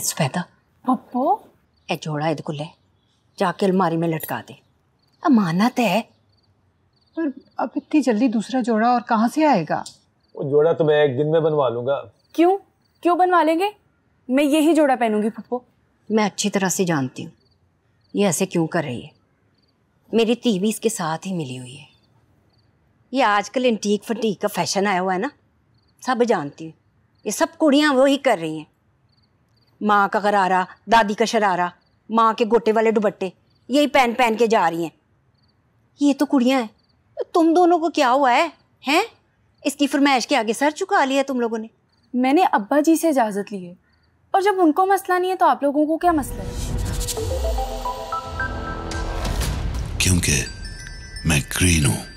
सफेदा तो पप्पो ए जोड़ा इध को ले जाके अलमारी में लटका दे अमानत है पर अब इतनी जल्दी दूसरा जोड़ा और कहाँ से आएगा वो जोड़ा तो मैं एक दिन में बनवा लूंगा क्यों क्यों बनवा लेंगे मैं यही जोड़ा पहनूंगी पप्पो मैं अच्छी तरह से जानती हूँ ये ऐसे क्यों कर रही है मेरी ती भी इसके साथ ही मिली हुई है ये आजकल इंटीक फटीक का फैशन आया हुआ है ना सब जानती हूँ ये सब कुड़ियाँ वो ही कर रही हैं माँ का गरारा दादी का शरारा माँ के गोटे वाले दुबट्टे यही पहन पहन के जा रही हैं ये तो कुड़ियाँ हैं तुम दोनों को क्या हुआ है हैं इसकी फरमाइश के आगे सर चुका लिया तुम लोगों ने मैंने अब्बा जी से इजाज़त ली है और जब उनको मसला नहीं है तो आप लोगों को क्या मसला है क्योंकि मैं ग्रीन हूँ